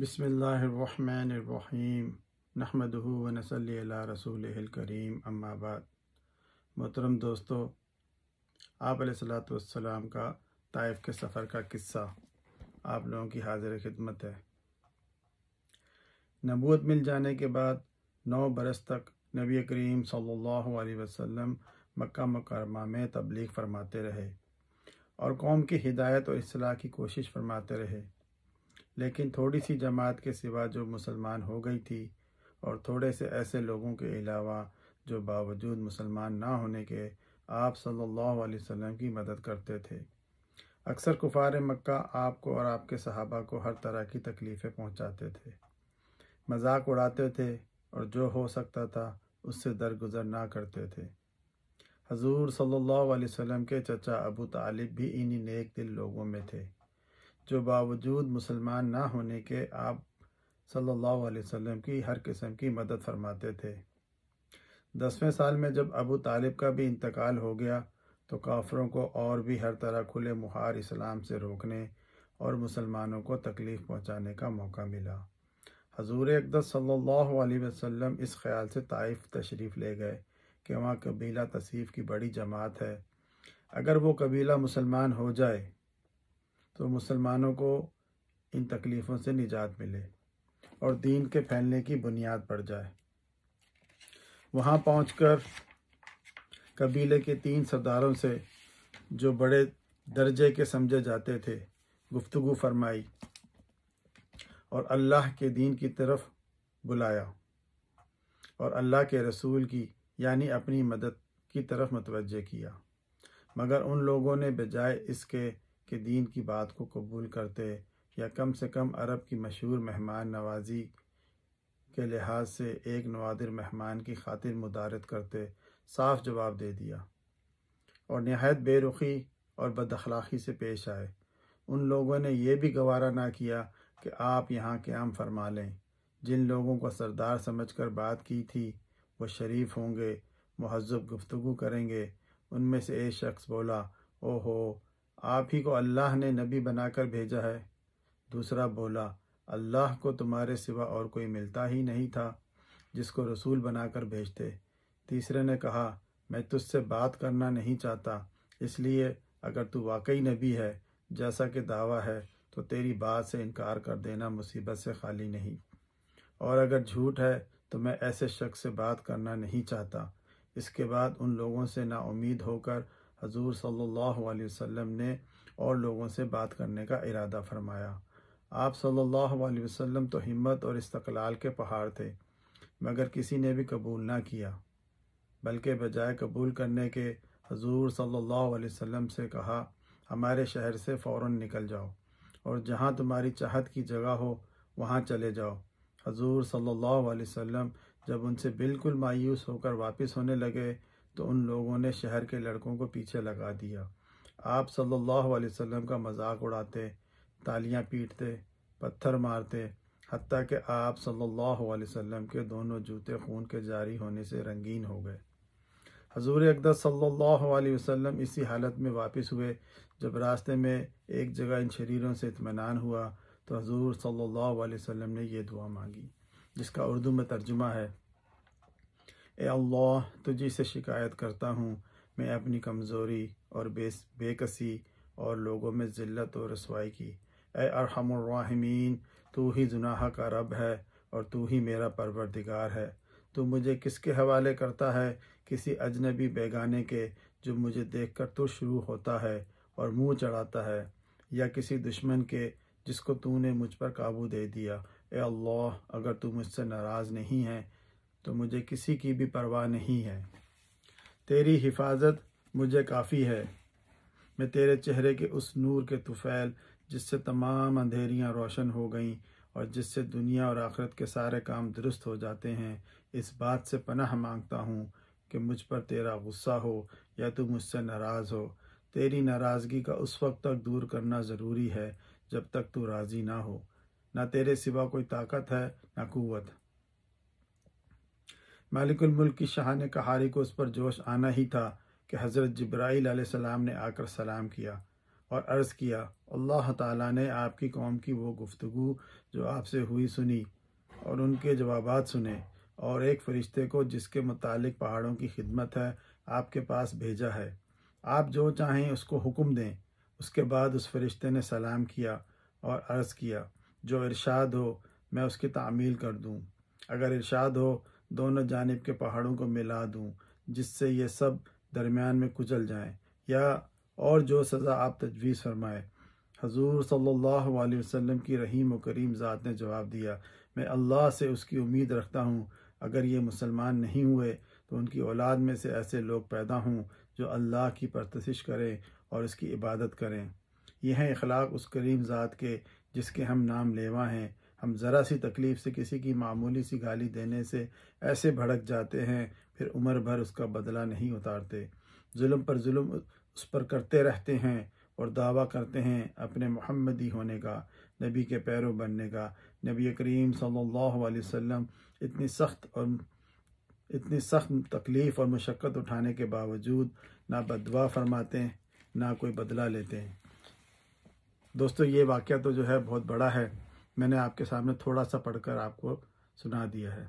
बसमीम नहमद व रसूल करीम अम्माबाद मोहतरम दोस्तों आप सलाम का ताइफ के सफ़र का किस्सा आप लोगों की हाजिर खिदमत है नबूत मिल जाने के बाद नौ बरस तक नबी करीम सल्ला वसम वसल्लम मक्का में तबलीग फरमाते रहे और कौम की हिदायत और असलाह की कोशिश फरमाते रहे लेकिन थोड़ी सी जमात के सिवा जो मुसलमान हो गई थी और थोड़े से ऐसे लोगों के अलावा जो बावजूद मुसलमान ना होने के आप सल्लल्लाहु अलैहि वसल्लम की मदद करते थे अक्सर कुफार मक्का आपको और आपके सहाबा को हर तरह की तकलीफ़ें पहुंचाते थे मजाक उड़ाते थे और जो हो सकता था उससे दरगुजर ना करते थे हजूर सल्ला वसम के चचा अबू तालिब भी इन्हीं नेक दिल लोगों में थे जो बावजूद मुसलमान ना होने के आप सल्लल्लाहु अलैहि वसल्लम की हर किस्म की मदद फरमाते थे दसवें साल में जब अबू तालिब का भी इंतकाल हो गया तो काफरों को और भी हर तरह खुले मुहार इस्लाम से रोकने और मुसलमानों को तकलीफ़ पहुंचाने का मौका मिला हजूर अकदस सल्ला वसम इस ख्याल से ताइफ तशरीफ़ ले गए कि वहाँ कबीला तसीफ़ की बड़ी जमात है अगर वो कबीला मुसलमान हो जाए तो मुसलमानों को इन तकलीफ़ों से निजात मिले और दीन के फैलने की बुनियाद पड़ जाए वहाँ पहुँच कबीले के तीन सरदारों से जो बड़े दर्जे के समझे जाते थे गुफ्तु फरमाई और अल्लाह के दीन की तरफ बुलाया और अल्लाह के रसूल की यानी अपनी मदद की तरफ मतवज़ किया मगर उन लोगों ने बजाय इसके के दीन की बात को कबूल करते या कम से कम अरब की मशहूर मेहमान नवाजी के लिहाज से एक नवादिर मेहमान की खातिर मुदारत करते साफ जवाब दे दिया और नहायत बेरुखी और बदखलाखी से पेश आए उन लोगों ने यह भी गवारा ना किया कि आप यहाँ क्याम फरमा लें जिन लोगों को सरदार समझ कर बात की थी वह शरीफ होंगे महजब गुफ्तु करेंगे उनमें से एक शख्स बोला ओहो आप ही को अल्लाह ने नबी बनाकर भेजा है दूसरा बोला अल्लाह को तुम्हारे सिवा और कोई मिलता ही नहीं था जिसको रसूल बनाकर भेजते तीसरे ने कहा मैं तुझसे बात करना नहीं चाहता इसलिए अगर तू वाकई नबी है जैसा कि दावा है तो तेरी बात से इनकार कर देना मुसीबत से खाली नहीं और अगर झूठ है तो मैं ऐसे शख्स से बात करना नहीं चाहता इसके बाद उन लोगों से नाउमीद होकर हजूर सल्ला अलैहि ने और लोगों से बात करने का इरादा फरमाया आप सल्ला अलैहि तो हिम्मत और इस्तकलाल के पहाड़ थे मगर किसी ने भी कबूल ना किया बल्कि बजाय कबूल करने के हजूर सल्ला वम से कहा हमारे शहर से फ़ौर निकल जाओ और जहाँ तुम्हारी चाहत की जगह हो वहाँ चले जाओ हजूर सल्ला अलैहि जब उनसे बिल्कुल मायूस होकर वापस होने लगे तो उन लोगों ने शहर के लड़कों को पीछे लगा दिया आप सल्लल्लाहु अलैहि वसल्लम का मजाक उड़ाते तालियां पीटते पत्थर मारते हती कि आप सल्लल्लाहु अलैहि वसल्लम के दोनों जूते खून के जारी होने से रंगीन हो गए हजूर अकदर सल्लल्लाहु अलैहि वसल्लम इसी हालत में वापस हुए जब रास्ते में एक जगह इन शरीरों से इतमान हुआ तो हजूर सल्लल्लाहु अलैहि वसल्लम ने यह दुआ मांगी जिसका उर्दू में तर्जुमा है ए अल्लाह तुझी से शिकायत करता हूँ मैं अपनी कमज़ोरी और बेस बेकसी और लोगों में ज़िल्लत और रसवाई की ए अरहमरमीन तू ही जुनाहा का रब है और तू ही मेरा परवरदिगार है तू मुझे किसके हवाले करता है किसी अजनबी बेगाने के जो मुझे देखकर तो शुरू होता है और मुंह चढ़ाता है या किसी दुश्मन के जिसको तूने मुझ पर काबू दे दिया ए अल्लाह अगर तू मुझसे नाराज़ नहीं है तो मुझे किसी की भी परवाह नहीं है तेरी हिफाजत मुझे काफ़ी है मैं तेरे चेहरे के उस नूर के तुफैल जिससे तमाम अंधेरियां रोशन हो गईं और जिससे दुनिया और आखरत के सारे काम दुरुस्त हो जाते हैं इस बात से पनाह मांगता हूँ कि मुझ पर तेरा गुस्सा हो या तू मुझसे नाराज़ हो तेरी नाराज़गी का उस वक्त तक दूर करना ज़रूरी है जब तक तू राज़ी ना हो ना तेरे सिवा कोई ताकत है ना कुत मालिकुल मुल्क की शाह ने कहारी को उस पर जोश आना ही था कि हज़रत जब्राईल सलाम ने आकर सलाम किया और अर्ज़ किया अल्लाह ताला ने आपकी कौम की वो गुफ्तु जो आपसे हुई सुनी और उनके जवाबात सुने और एक फ़रिश्ते को जिसके मतलब पहाड़ों की खिदमत है आपके पास भेजा है आप जो चाहें उसको हुक्म दें उसके बाद उस फरिश्ते ने सलाम किया और अर्ज़ किया जो इरशाद हो मैं उसकी तामील कर दूँ अगर इरशाद हो दोनों जानब के पहाड़ों को मिला दूँ जिससे ये सब दरमियान में कुचल जाएँ या और जो सज़ा आप तजवीज़ फरमाए हजूर सल्ला वसम की रहीम व करीम ज़ात ने जवाब दिया मैं अल्लाह से उसकी उम्मीद रखता हूँ अगर ये मुसलमान नहीं हुए तो उनकी औलाद में से ऐसे लोग पैदा हों जो अल्लाह की परतशिश करें और उसकी इबादत करें यह अखलाक उस करीम ज़ात के जिसके हम नाम लेवा हैं हम ज़रा सी तकलीफ़ से किसी की मामूली सी गाली देने से ऐसे भड़क जाते हैं फिर उम्र भर उसका बदला नहीं उतारते जुल्म पर जुल्म उस पर करते रहते हैं और दावा करते हैं अपने मोहम्मदी होने का नबी के पैरों बनने का नबी करीम सल्लल्लाहु अलैहि वसल्लम इतनी सख्त और इतनी सख्त तकलीफ़ और मशक्क़त उठाने के बावजूद ना बदवा फरमाते हैं ना कोई बदला लेते हैं दोस्तों ये वाक़ तो जो है बहुत बड़ा है मैंने आपके सामने थोड़ा सा पढ़कर आपको सुना दिया है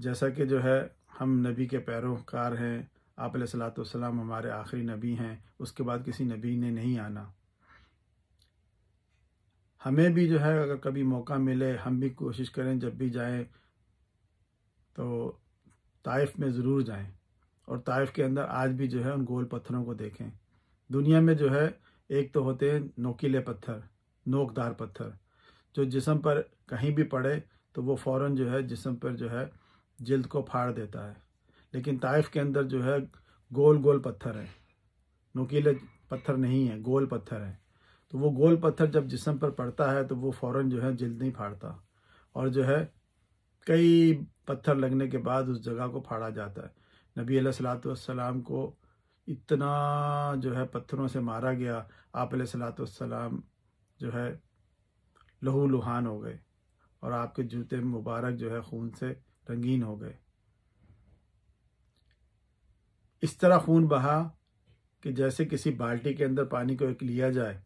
जैसा कि जो है हम नबी के पैरोकार हैं आप सलाम हमारे आखिरी नबी हैं उसके बाद किसी नबी ने नहीं आना हमें भी जो है अगर कभी मौका मिले हम भी कोशिश करें जब भी जाएं तो ताइफ में ज़रूर जाएं और ताइफ के अंदर आज भी जो है उन गोल पत्थरों को देखें दुनिया में जो है एक तो होते हैं नोकीले पत्थर नोकदार पत्थर जो जिसम पर कहीं भी पड़े तो वो फ़ौर जो है जिसम पर जो है जल्द को फाड़ देता है लेकिन ताइफ के अंदर जो है गोल गोल पत्थर है नुकीले पत्थर नहीं है गोल पत्थर है तो वो गोल पत्थर जब जिसम पर पड़ता है तो वो फ़ौर जो है जल्द नहीं फाड़ता और जो है कई पत्थर लगने के बाद उस जगह को फाड़ा जाता है नबी सलाम को इतना जो है पत्थरों से मारा गया आप सलाम जो है लहू लुहान हो गए और आपके जूते मुबारक जो है खून से रंगीन हो गए इस तरह खून बहा कि जैसे किसी बाल्टी के अंदर पानी को एक लिया जाए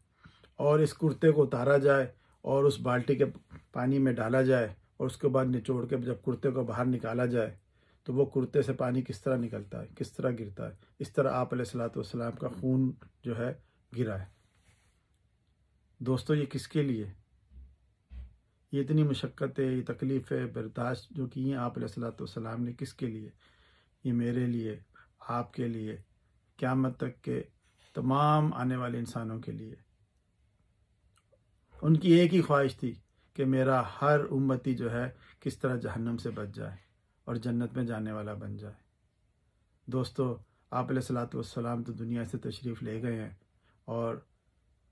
और इस कुर्ते को उतारा जाए और उस बाल्टी के पानी में डाला जाए और उसके बाद निचोड़ के जब कुर्ते को बाहर निकाला जाए तो वो कुर्ते से पानी किस तरह निकलता है किस तरह गिरता है इस तरह आप सलाम का खून जो है गिरा है दोस्तों ये किसके लिए ये इतनी मशक्क़त है ये तकलीफ़ है बर्दाश्त जो की हैं आप सलाम ने किसके लिए ये मेरे लिए आपके लिए क़्यामत तक के तमाम आने वाले इंसानों के लिए उनकी एक ही ख्वाहिश थी कि मेरा हर उम्मती जो है किस तरह जहन्नम से बच जाए और जन्नत में जाने वाला बन जाए दोस्तों आप सलाम तो दुनिया से तशरीफ़ ले गए हैं और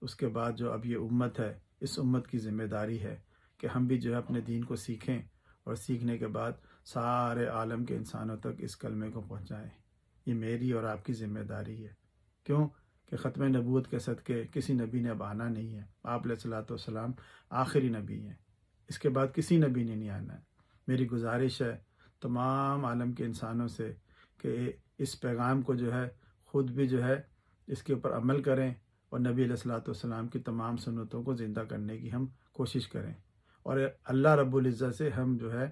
उसके बाद जो अब ये उम्मत है इस उम्मत की ज़िम्मेदारी है कि हम भी जो है अपने दीन को सीखें और सीखने के बाद सारे आलम के इंसानों तक इस कलमे को पहुँचाएँ ये मेरी और आपकी ज़िम्मेदारी है क्यों कि ख़त्म नबूत के सदक़े किसी नबी ने अब आना नहीं है आप सलाम आखिरी नबी हैं इसके बाद किसी नबी ने नहीं आना है मेरी गुजारिश है तमाम आलम के इंसानों से कि इस पैगाम को जो है ख़ुद भी जो है इसके ऊपर अमल करें और नबी सलाम की तमाम सनतों को ज़िंदा करने की हम कोशिश करें और अल्लाह रब्बुल इज़्ज़त से हम जो है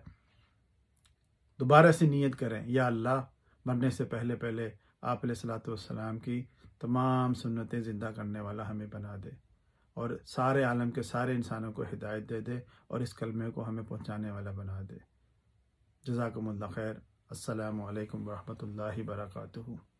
दोबारा से नीयत करें या अल्लाह मरने से पहले पहले आप सलाम की तमाम सुन्नतें ज़िंदा करने वाला हमें बना दे और सारे आलम के सारे इंसानों को हिदायत दे दे और इस कलमे को हमें पहुँचाने वाला बना दे जजाकमल्ला खैर असलकम वरहमल वर्का